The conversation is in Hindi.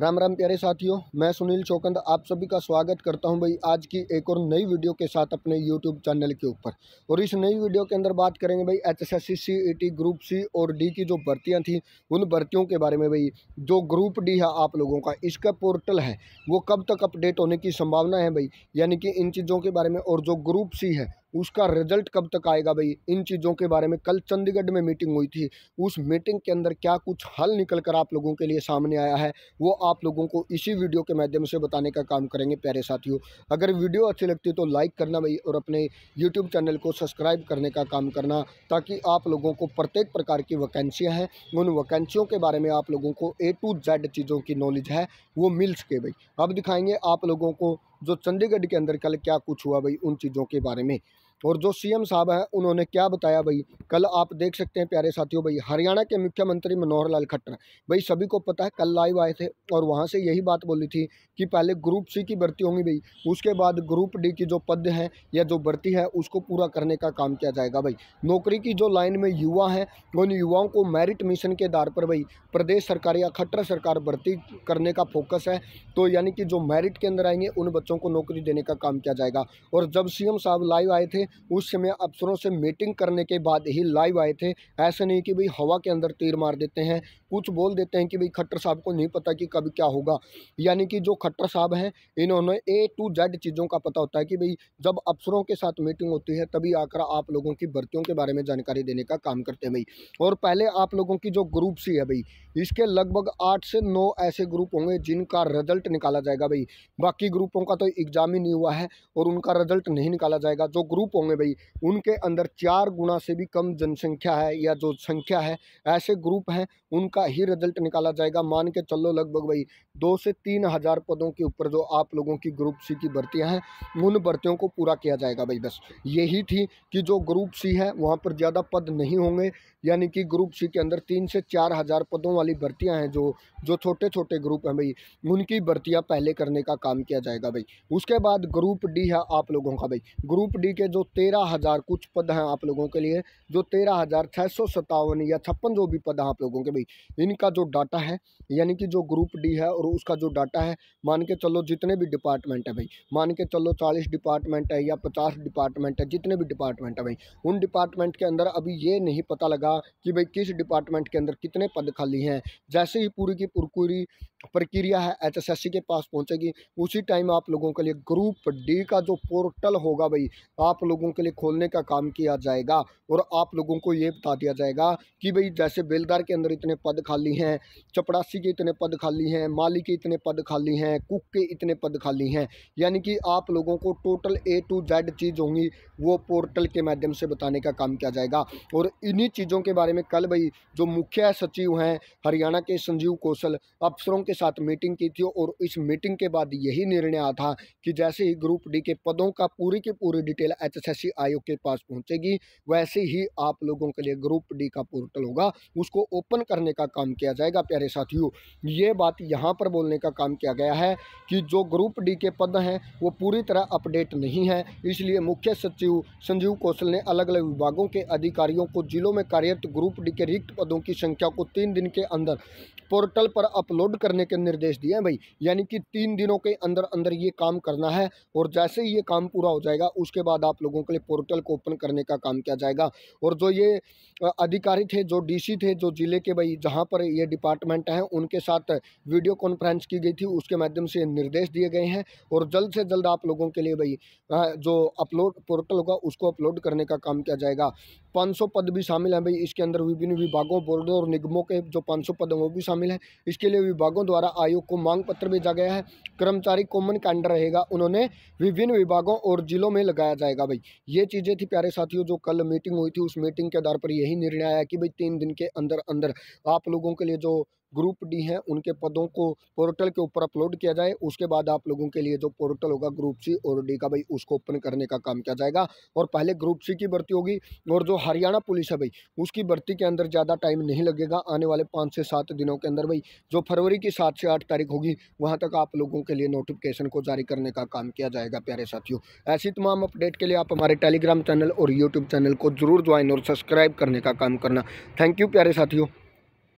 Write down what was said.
राम राम प्यारे साथियों मैं सुनील चौकंद आप सभी का स्वागत करता हूं भाई आज की एक और नई वीडियो के साथ अपने यूट्यूब चैनल के ऊपर और इस नई वीडियो के अंदर बात करेंगे भाई H S S C C E T group C और डी की जो भर्तियां थी उन भर्तियों के बारे में भाई जो ग्रुप डी है आप लोगों का इसका पोर्टल है वो कब तक अपडेट होने की संभावना है भाई यानी कि इन चीज़ों के बारे में और जो ग्रुप सी है उसका रिजल्ट कब तक आएगा भाई इन चीज़ों के बारे में कल चंडीगढ़ में मीटिंग हुई थी उस मीटिंग के अंदर क्या कुछ हल निकल कर आप लोगों के लिए सामने आया है वो आप लोगों को इसी वीडियो के माध्यम से बताने का काम करेंगे प्यारे साथियों अगर वीडियो अच्छी लगती तो लाइक करना भाई और अपने यूट्यूब चैनल को सब्सक्राइब करने का काम करना ताकि आप लोगों को प्रत्येक प्रकार की वैकेंसियाँ हैं उन वैकेंसियों के बारे में आप लोगों को ए टू जेड चीज़ों की नॉलेज है वो मिल सके भाई अब दिखाएंगे आप लोगों को जो चंडीगढ़ के अंदर कल क्या कुछ हुआ भाई उन चीज़ों के बारे में और जो सीएम साहब हैं उन्होंने क्या बताया भाई कल आप देख सकते हैं प्यारे साथियों भाई हरियाणा के मुख्यमंत्री मनोहर लाल खट्टर भाई सभी को पता है कल लाइव आए थे और वहाँ से यही बात बोली थी कि पहले ग्रुप सी की भर्ती होंगी भाई उसके बाद ग्रुप डी की जो पद है या जो भर्ती है उसको पूरा करने का काम किया जाएगा भाई नौकरी की जो लाइन में युवा हैं उन युवाओं को मेरिट मिशन के आधार पर भाई प्रदेश सरकार या खट्टर सरकार भर्ती करने का फोकस है तो यानी कि जो मेरिट के अंदर आएंगे उन बच्चों को नौकरी देने का काम किया जाएगा और जब सीएम साहब लाइव आए थे उस समय अफसरों से मीटिंग करने के बाद ही लाइव आए थे ऐसे नहीं कि भाई हवा के अंदर तीर मार देते हैं कुछ बोल देते हैं कि भाई खट्टर साहब को नहीं पता कि कब क्या होगा यानी कि जो खट्टर साहब हैं इन्होंने ए टू जेड चीज़ों का पता होता है कि भाई जब अफसरों के साथ मीटिंग होती है तभी आकर आप लोगों की भर्तियों के बारे में जानकारी देने का काम करते हैं भाई और पहले आप लोगों की जो ग्रुप सी है भाई इसके लगभग आठ से नौ ऐसे ग्रुप होंगे जिनका रिजल्ट निकाला जाएगा भाई बाकी ग्रुपों का तो एग्ज़ाम ही नहीं हुआ है और उनका रिजल्ट नहीं निकाला जाएगा जो ग्रुप होंगे भाई उनके अंदर चार गुना से भी कम जनसंख्या है या जो संख्या है ऐसे ग्रुप हैं उनका ही रिजल्ट निकाला जाएगा मान के चलो लगभग भाई दो से तीन हज़ार पदों के ऊपर जो आप लोगों की ग्रुप सी की भर्तियाँ हैं उन भर्तियों को पूरा किया जाएगा भाई बस यही थी कि जो ग्रुप सी है वहाँ पर ज़्यादा पद नहीं होंगे यानी कि ग्रुप सी के अंदर तीन से चार हज़ार पदों वाली भर्तियाँ हैं जो जो छोटे छोटे ग्रुप हैं भाई उनकी भर्तियाँ पहले करने का काम किया जाएगा भाई उसके बाद ग्रुप डी है आप लोगों का भाई ग्रुप डी के जो तेरह हज़ार कुछ पद हैं आप लोगों के लिए जो तेरह हज़ार छः सौ सत्तावन या छप्पन जो भी पद हैं आप लोगों के भाई इनका जो डाटा है यानी कि जो ग्रुप डी है और उसका जो डाटा है मान के चलो जितने भी डिपार्टमेंट है भाई मान के चलो चालीस डिपार्टमेंट है या पचास डिपार्टमेंट है जितने भी डिपार्टमेंट है भाई उन डिपार्टमेंट के अंदर अभी ये नहीं पता लगा कि भाई किस डिपार्टमेंट के अंदर कितने पद खाली हैं जैसे ही पूरी की पूरी प्रक्रिया है एचएसएससी के पास पहुंचेगी उसी टाइम आप लोगों के लिए ग्रुप डी का जो पोर्टल होगा भाई आप लोगों के लिए खोलने का काम किया जाएगा और आप लोगों को ये बता दिया जाएगा कि भाई जैसे बेलदार के अंदर इतने पद खाली हैं चपड़ासी के इतने पद खाली हैं माली के इतने पद खाली हैं कुक के इतने पद खाली हैं यानी कि आप लोगों को टोटल ए टू जेड चीज़ होंगी वो पोर्टल के माध्यम से बताने का काम किया जाएगा और इन्हीं चीज़ों के बारे में कल भाई जो मुख्य सचिव हैं हरियाणा के संजीव कौशल अफसरों के साथ मीटिंग की थी और इस मीटिंग के बाद यही निर्णय आया था कि जैसे ही ग्रुप डी के पदों का पूरी की पूरी डिटेल एचएसएससी आयोग के पास पहुंचेगी वैसे ही आप लोगों के लिए ग्रुप डी का पोर्टल होगा उसको ओपन करने का काम किया जाएगा प्यारे साथियों ये बात यहाँ पर बोलने का काम किया गया है कि जो ग्रुप डी के पद हैं वो पूरी तरह अपडेट नहीं है इसलिए मुख्य सचिव संजीव कौशल ने अलग अलग विभागों के अधिकारियों को जिलों में कार्यरत ग्रुप डी के रिक्त पदों की संख्या को तीन दिन के अंदर पोर्टल पर अपलोड करने करने के निर्देश दिए हैं भाई यानी कि तीन दिनों के अंदर अंदर ये काम करना है और जैसे ही ये काम पूरा हो जाएगा उसके बाद आप लोगों के लिए पोर्टल को ओपन करने का काम किया जाएगा और जो ये अधिकारी थे जो डी थे जो ज़िले के भाई जहाँ पर ये डिपार्टमेंट हैं उनके साथ वीडियो कॉन्फ्रेंस की गई थी उसके माध्यम से निर्देश दिए गए हैं और जल्द से जल्द आप लोगों के लिए भाई जो अपलोड पोर्टल होगा उसको अपलोड करने का काम किया जाएगा 500 पद भी शामिल हैं भाई इसके अंदर विभिन्न विभागों बोर्डों और निगमों के जो 500 पद वो भी शामिल हैं इसके लिए विभागों द्वारा आयोग को मांग पत्र भेजा गया है कर्मचारी कॉमन कैंडर रहेगा उन्होंने विभिन्न विभागों और जिलों में लगाया जाएगा भाई ये चीज़ें थी प्यारे साथियों जो कल मीटिंग हुई थी उस मीटिंग के आधार पर यही निर्णय आया कि भाई तीन दिन के अंदर अंदर आप लोगों के लिए जो ग्रुप डी हैं उनके पदों को पोर्टल के ऊपर अपलोड किया जाए उसके बाद आप लोगों के लिए जो पोर्टल होगा ग्रुप सी और डी का भाई उसको ओपन करने का काम किया जाएगा और पहले ग्रुप सी की भर्ती होगी और जो हरियाणा पुलिस है भाई उसकी भर्ती के अंदर ज़्यादा टाइम नहीं लगेगा आने वाले पाँच से सात दिनों के अंदर भाई जो फरवरी की सात से आठ तारीख होगी वहाँ तक आप लोगों के लिए नोटिफिकेशन को जारी करने का काम किया जाएगा प्यारे साथियों ऐसी तमाम अपडेट के लिए आप हमारे टेलीग्राम चैनल और यूट्यूब चैनल को जरूर ज्वाइन और सब्सक्राइब करने का काम करना थैंक यू प्यारे साथियों